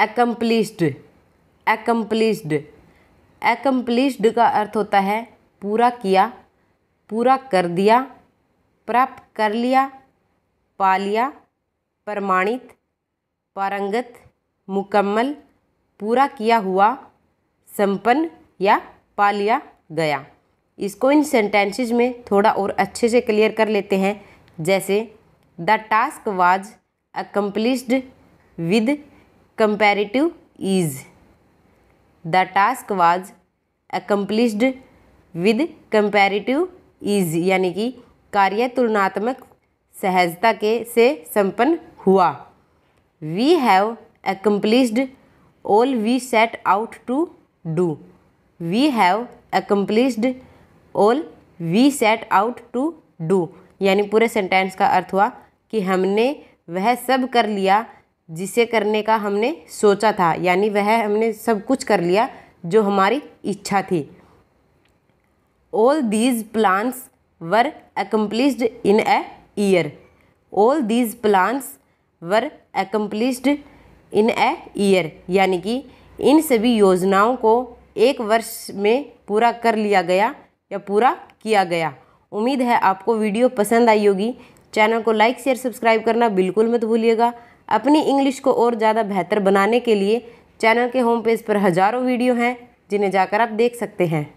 Accomplished accomplished accomplished का अर्थ होता है पूरा किया पूरा कर दिया प्राप्त कर लिया पा लिया प्रमाणित पारंगत मुकम्मल पूरा किया हुआ संपन्न या पा लिया गया इसको इन सेंटेंसेज में थोड़ा और अच्छे से क्लियर कर लेते हैं जैसे the task was accomplished with comparative ease. The task was accomplished with comparative ease यानी कि कार्य तुलनात्मक सहजता के से संपन्न हुआ we have accomplished all we set out to do. We have accomplished all we set out to do. यानी पूरे सेंटेंस का अर्थ हुआ कि हमने वह सब कर लिया जिसे करने का हमने सोचा था यानी वह हमने सब कुछ कर लिया जो हमारी इच्छा थी all these plans were accomplished in a year all these plans were accomplished in a year यानी कि इन सभी योजनाओं को एक वर्ष में पूरा कर लिया गया या पूरा किया गया उम्मीद है आपको वीडियो पसंद आई होगी चैनल को लाइक शेयर सब्सक्राइब करना बिल्कुल मत भूलिएगा अपनी इंग्लिश को और ज़्यादा बेहतर बनाने के लिए चैनल के होम पेज पर हज़ारों वीडियो हैं जिन्हें जाकर आप देख सकते हैं